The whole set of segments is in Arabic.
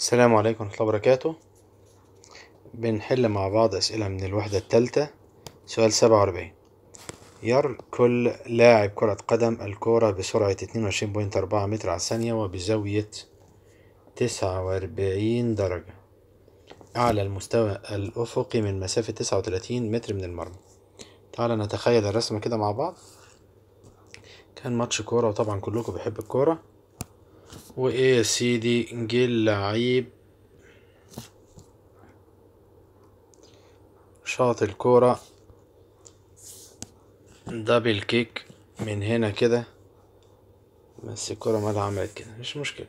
السلام عليكم ورحمة الله وبركاته بنحل مع بعض أسئلة من الوحدة الثالثة سؤال سبعة وأربعين يركل لاعب كرة قدم الكرة بسرعة اتنين وعشرين بوينت أربعة متر على الثانية وبزاوية تسعة وأربعين درجة أعلى المستوى الأفقي من مسافة تسعة وتلاتين متر من المرمى تعالى نتخيل الرسمة كده مع بعض كان ماتش كورة وطبعا كلكم بيحب الكورة وايه يا سيدي نجيل لعيب شاط الكورة دبل كيك من هنا كده بس الكورة مالها عملت كده مش مشكلة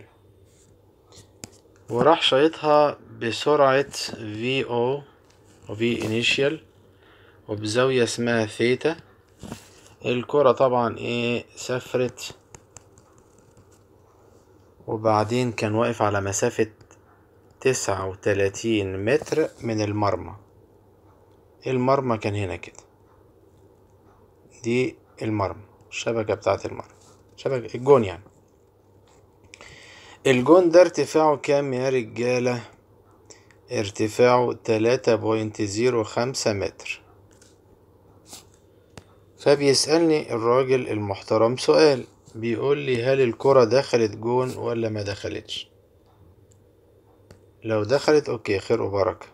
وراح شايطها بسرعة في او وفي انيشيال وبزاوية اسمها ثيتا الكرة طبعا ايه سافرت وبعدين كان واقف على مسافة تسعة وتلاتين متر من المرمى إيه المرمى كان هنا كده دي المرمى الشبكة بتاعة المرمى شبكة الجون يعني الجون ده ارتفاعه كام يا رجالة ارتفاعه تلاتة بوينت زيرو خمسة متر فبيسألني الراجل المحترم سؤال بيقول لي هل الكرة دخلت جون ولا ما دخلتش لو دخلت اوكي خير وبركة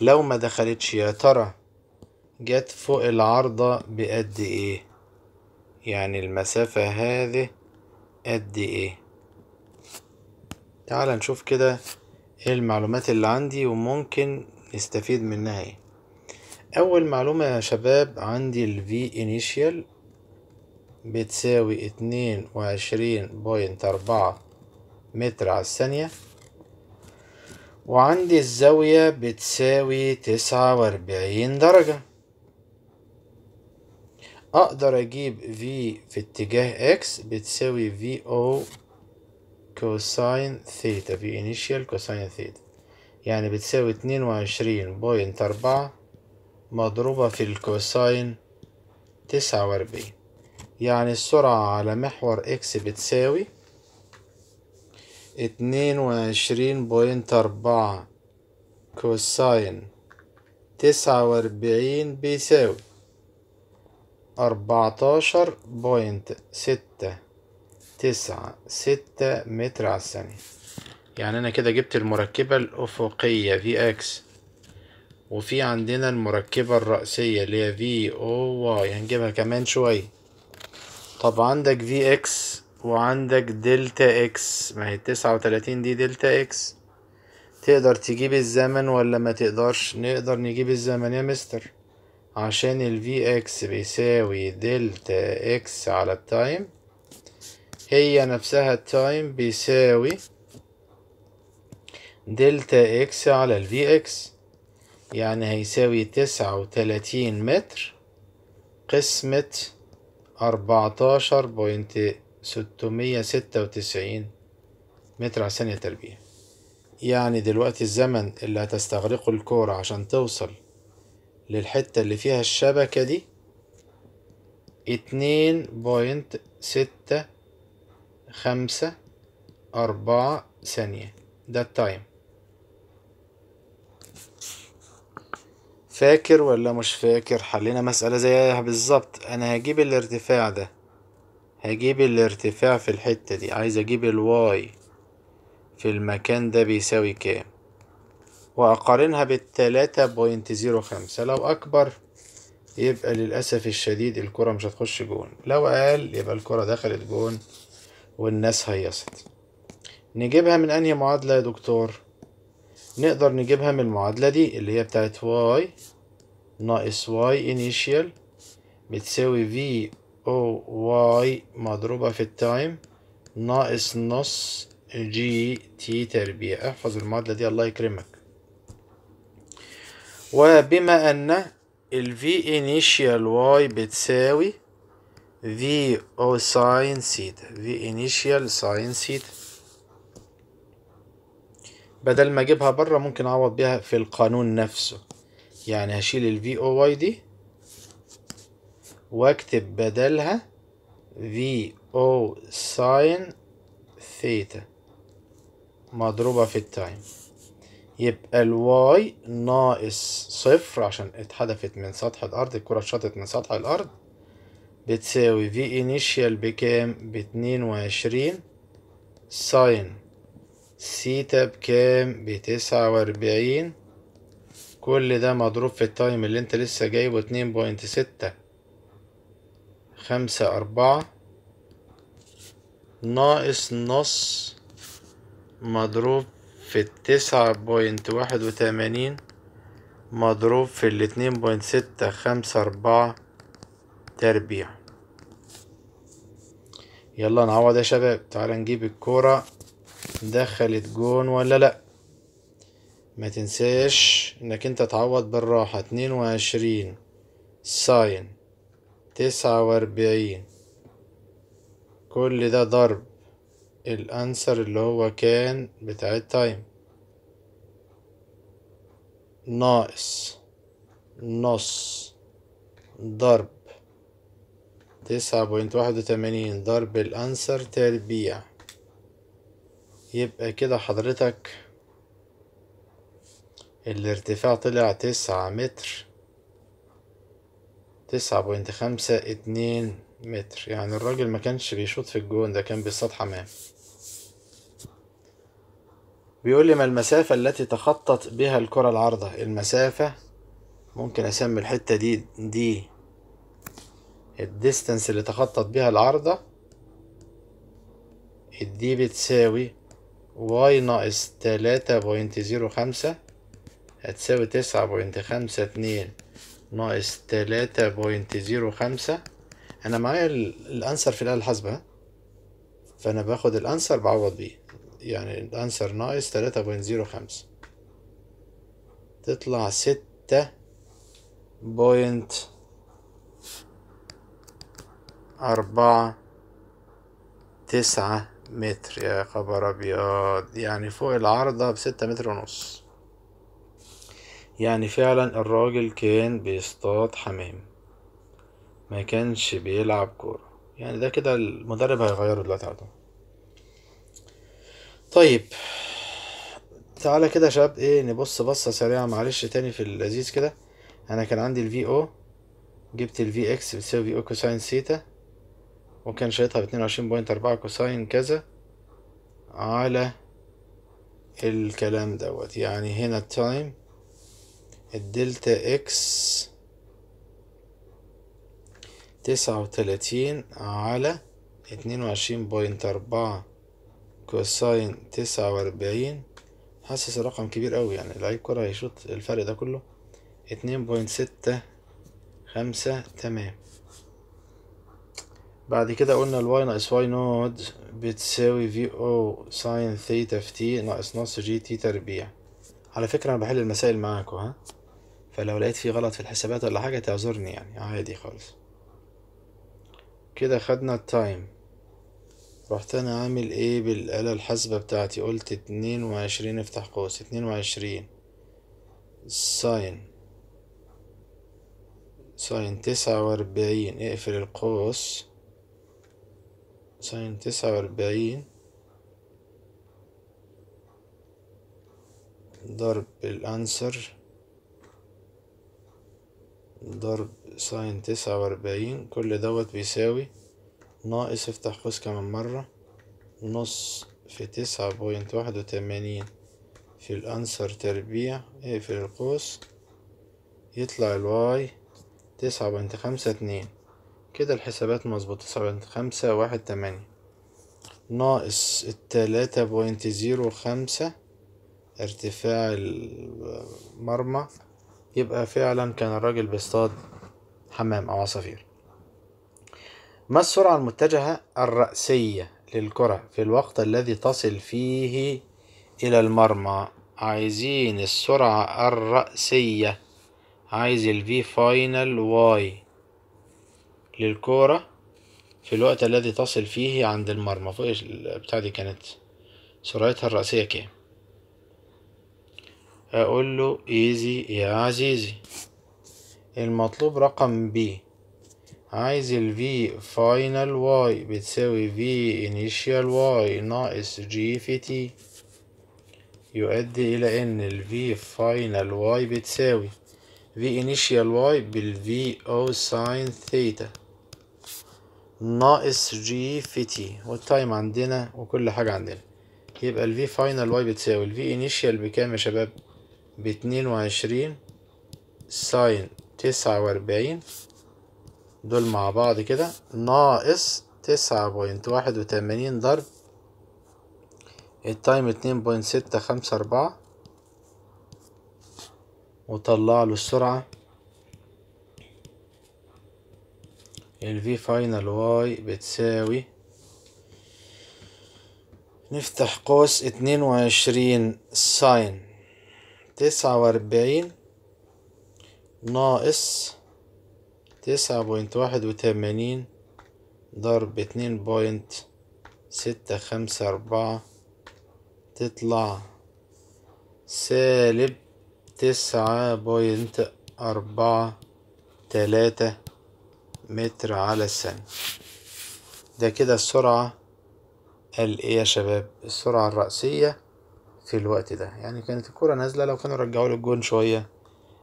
لو ما دخلتش يا ترى جت فوق العارضة بقد ايه يعني المسافة هذه قد ايه تعال نشوف كده ايه المعلومات اللي عندي وممكن نستفيد منها ايه اول معلومة يا شباب عندي الفي انيشيال بتساوي اتنين وعشرين بوينت أربعة متر على الثانية وعندي الزاوية بتساوي تسعة وأربعين درجة أقدر أجيب V في اتجاه X بتساوي o كوساين ثيتا في initial كوساين ثيتا يعني بتساوي اتنين وعشرين بوينت أربعة مضروبة في الكوساين تسعة وأربعين يعني السرعة على محور إكس بتساوي اتنين وعشرين بوينت أربعة كوساين تسعة وأربعين بيساوي أربعتاشر بوينت ستة تسعة ستة متر على الثانية يعني أنا كده جبت المركبة الأفقية في إكس وفي عندنا المركبة الرأسية اللي هي في أو واي هنجيبها كمان شوية طب عندك في اكس وعندك دلتا اكس ما هي التسعة وتلاتين دي دلتا اكس تقدر تجيب الزمن ولا ما تقدرش نقدر نجيب الزمن يا مستر عشان ال اكس بيساوي دلتا اكس على التايم هي نفسها التايم بيساوي دلتا اكس على ال اكس يعني هيساوي تسعة وتلاتين متر قسمة أربعتاشر بوينت ستمية ستة وتسعين متر على ثانية تربيع يعني دلوقتي الزمن اللي هتستغرقه الكورة عشان توصل للحتة اللي فيها الشبكة دي اتنين بوينت ستة خمسة أربعة ثانية ده التايم فاكر ولا مش فاكر حلينا مسألة زيها بالظبط انا هجيب الارتفاع ده هجيب الارتفاع في الحتة دي عايز اجيب الواي في المكان ده بيساوي كام واقارنها بالتلاتة بوينت زيرو خمسة لو اكبر يبقى للأسف الشديد الكرة مش هتخش جون لو أقل يبقى الكرة دخلت جون والناس هيصت نجيبها من أنهي معادلة يا دكتور نقدر نجيبها من المعادلة دي اللي هي بتاعت y ناقص y initial بتساوي v او y مضروبة في التايم ناقص نص g t تربيع احفظ المعادلة دي الله يكرمك وبما أن ال v initial y بتساوي v او sin theta v initial sin theta بدل ما اجيبها بره ممكن اعوض بيها في القانون نفسه يعني هشيل الفي او واي دي واكتب بدلها في او ساين ثيتا مضروبة في التايم يبقى الواي ناقص صفر عشان اتحدفت من سطح الأرض الكرة اتشطت من سطح الأرض بتساوي في انيشيال بكام باتنين وعشرين ساين سيتا بكام بتسعة وأربعين كل ده مضروب في التايم اللي انت لسه جايبه اتنين بوينت ستة خمسة أربعة ناقص نص مضروب في التسعة بوينت واحد وتمانين مضروب في الاتنين بوينت ستة خمسة أربعة تربيع يلا نعوض يا شباب تعال نجيب الكورة دخلت جون ولا لأ ما تنساش انك انت تعوض بالراحة اتنين وعشرين ساين تسعة واربعين كل ده ضرب الانسر اللي هو كان بتاع التايم ناقص نص ضرب تسعة بوينت واحد وتمانين ضرب الانسر تربيع يبقى كده حضرتك الارتفاع طلع تسعة متر تسعة بوينت خمسة اتنين متر يعني الراجل ما كانش بيشوط في الجون ده كان بيصطاد حمام بيقول لي ما المسافة التي تخطط بها الكرة العارضة المسافة ممكن اسمي الحتة دي دي الديستنس اللي تخطط بها العارضة الدي بتساوي واي ناقص تلاتة بوينت زيرو خمسة هتساوي تسعة بوينت خمسة اتنين ناقص تلاتة بوينت زيرو خمسة أنا معايا الأنسر في الآلة الحاسبة فأنا باخد الأنسر بعوض بيه يعني الأنسر ناقص تلاتة بوينت زيرو خمسة تطلع ستة بوينت أربعة تسعة متر يا خبر أبيض يعني فوق العارضة بستة متر ونص يعني فعلا الراجل كان بيصطاد حمام ما كانش بيلعب كورة يعني ده كده المدرب هيغيره دلوقتي على طول طيب تعالى كده شاب شباب ايه نبص بصة سريعة معلش تاني في اللذيذ كده انا كان عندي الفي او جبت الفي اكس بتساوي في او كوساين سيتا وكان شايطها باتنين وعشرين بوينت أربعة كوساين كذا على الكلام دوت يعني هنا التايم الدلتا اكس تسعة وتلاتين على اتنين وعشرين بوينت أربعة كوساين تسعة وأربعين حاسس الرقم كبير أوي يعني لعيب كرة هيشوط الفرق ده كله اتنين بوينت ستة خمسة تمام بعد كده قلنا الواي ناقص واي نود بتساوي في او ساين ثيتا في تي ناقص نص جي تي تربيع على فكرة أنا بحل المسائل معاكم ها فلو لقيت في غلط في الحسابات ولا حاجة تعذرني يعني عادي خالص كده خدنا التايم رحت أنا عامل إيه بالآلة الحاسبة بتاعتي قلت اتنين وعشرين افتح قوس اتنين وعشرين ساين ساين تسعة وأربعين اقفل القوس ساين تسعة وأربعين ضرب الأنسر ضرب ساين تسعة وأربعين كل دوت بيساوي ناقص افتح قوس كمان مرة نص في تسعة بوينت واحد وتمانين في الأنسر تربيع اقفل القوس يطلع الواي تسعة بوينت خمسة اتنين كده الحسابات مظبوطة سبعة خمسة واحد تمانية ناقص التلاتة بوينت زيرو خمسة ارتفاع المرمى يبقى فعلا كان الراجل بيصطاد حمام أو عصافير ما السرعة المتجهة الرأسية للكرة في الوقت الذي تصل فيه إلى المرمى عايزين السرعة الرأسية عايز الفي فاينل واي للكورة في الوقت الذي تصل فيه عند المرمى فوق البتاع دي كانت سرعتها الرأسية كام اقول له ايزي يا عزيزي المطلوب رقم بي عايز V فاينل واي بتساوي V initial واي ناقص G في تي يؤدي الى ان V فاينل واي بتساوي initial Y واي V او ساين ثيتا ناقص جي في تي والتايم عندنا وكل حاجة عندنا يبقى الفي فاينال واي بتساوي الفي انيشيال بكام يا شباب باتنين وعشرين ساين تسعة واربعين دول مع بعض كده ناقص تسعة بوينت واحد وتمانين ضرب التايم اتنين بوينت ستة خمسة أربعة وطلع له السرعة ال الفي فاينل واي بتساوي نفتح قوس اتنين وعشرين ساين تسعة واربعين ناقص تسعة بوينت واحد وتمانين ضرب اتنين بوينت ستة خمسة أربعة تطلع سالب تسعة بوينت أربعة تلاتة متر على الثانية ده كده السرعة قال ايه يا شباب السرعة الرأسية في الوقت ده يعني كانت الكرة نازلة لو كانوا رجعوا له الجون شوية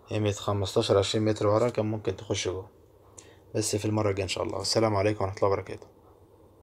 قيمة خمستاشر عشرين متر ورا كان ممكن تخش جوه بس في المرة الجاية إن شاء الله والسلام عليكم ورحمة الله وبركاته